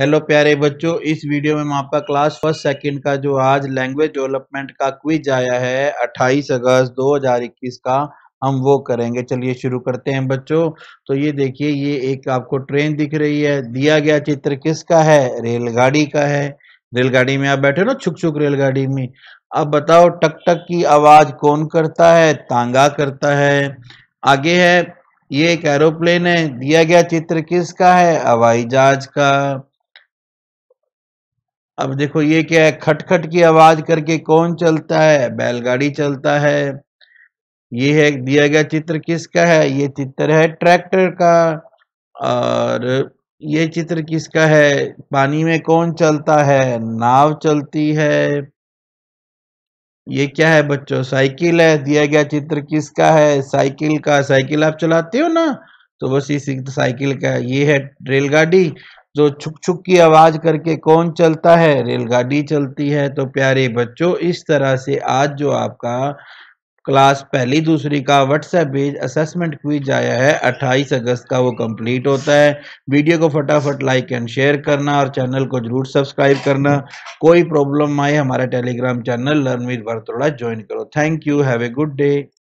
hello प्यारे बच्चों इस वीडियो में हम आपका क्लास फर्स्ट सेकंड का जो आज लैंग्वेज डेवलपमेंट का क्विज आया है 28 अगस्त 2021 का हम वो करेंगे चलिए शुरू करते हैं बच्चों तो ये देखिए ये एक आपको ट्रेन दिख रही है दिया गया चित्र किसका है रेलगाड़ी का है रेलगाड़ी में आप बैठे ना छुक छुक रेलगाड़ी में अब बताओ टक टक की आवाज कौन करता है तांगा करता है आगे है ये एक एरोप्लेन है दिया गया चित्र किसका है हवाई जहाज का अब देखो ये क्या है खटखट की आवाज करके कौन चलता है बैलगाड़ी चलता है ये है दिया गया चित्र किसका है ये चित्र है ट्रैक्टर का और ये चित्र किसका है पानी में कौन चलता है नाव चलती है ये क्या है बच्चों साइकिल है दिया गया चित्र किसका है साइकिल का साइकिल आप चलाते हो ना तो बस इस साइकिल का ये है रेलगाड़ी जो छुक छुक की आवाज करके कौन चलता है रेलगाड़ी चलती है तो प्यारे बच्चों इस तरह से आज जो आपका क्लास पहली दूसरी का व्हाट्सएप बेज असेसमेंट क्विज आया है 28 अगस्त का वो कंप्लीट होता है वीडियो को फटाफट लाइक एंड शेयर करना और चैनल को जरूर सब्सक्राइब करना कोई प्रॉब्लम आए हमारा telegram channel learn with Bhartoda join करो thank you have a good day